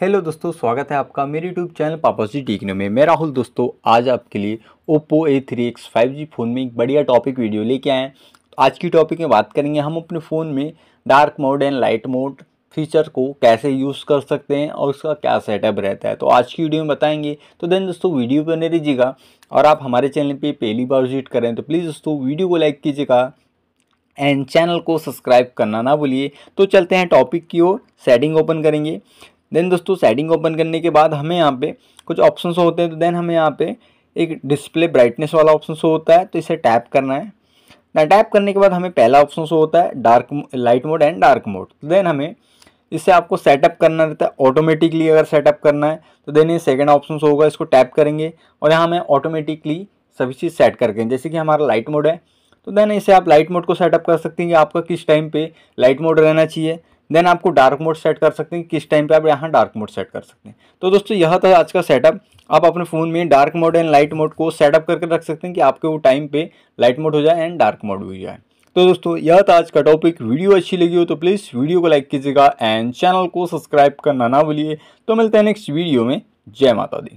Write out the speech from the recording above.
hello दोस्तों स्वागत है आपका मेरे यूट्यूब चैनल पापा जी टीकनो में मैं राहुल दोस्तों आज आपके लिए Oppo A three X five G phone में एक बढ़िया टॉपिक वीडियो लेके आए हैं तो आज की टॉपिक में बात करेंगे हम अपने फ़ोन में dark mode and light mode feature को कैसे यूज़ कर सकते हैं और उसका क्या सेटअप रहता है तो आज की वीडियो में बताएंगे तो देन दोस्तों वीडियो बने रहिएगा और आप हमारे चैनल पर पहली बार विजिट करें तो प्लीज़ दोस्तों वीडियो को लाइक कीजिएगा एंड चैनल को सब्सक्राइब करना ना भूलिए तो चलते हैं टॉपिक की ओर सेटिंग ओपन करेंगे देन दोस्तों सेटिंग ओपन करने के बाद हमें यहाँ पे कुछ ऑप्शन होते हैं तो देन हमें यहाँ पे एक डिस्प्ले ब्राइटनेस वाला ऑप्शन शो होता है तो इसे टैप करना है ना टैप करने के बाद हमें पहला ऑप्शन शो होता है dark light mode and dark mode तो देन हमें इसे आपको सेटअप करना रहता है ऑटोमेटिकली अगर सेटअप करना है तो देन ये सेकेंड ऑप्शन होगा इसको टैप करेंगे और यहाँ हमें ऑटोमेटिकली सभी चीज़ सेट करके जैसे कि हमारा लाइट मोड है तो देन इसे आप लाइट मोड को सेटअप कर सकते हैं कि आपका किस टाइम पे लाइट मोड रहना चाहिए देन आपको डार्क मोड सेट कर सकते हैं किस टाइम पे आप यहाँ डार्क मोड सेट कर सकते हैं तो दोस्तों यह था आज का सेटअप आप अपने फ़ोन में dark mode and light mode को सेटअप करके रख सकते हैं कि आपके वो टाइम पे लाइट मोड हो जाए एंड डार्क मोड हो जाए तो दोस्तों यह था आज का टॉपिक वीडियो अच्छी लगी हो तो प्लीज़ वीडियो को लाइक कीजिएगा एंड चैनल को सब्सक्राइब करना ना भूलिए तो मिलते हैं नेक्स्ट वीडियो में जय माता दी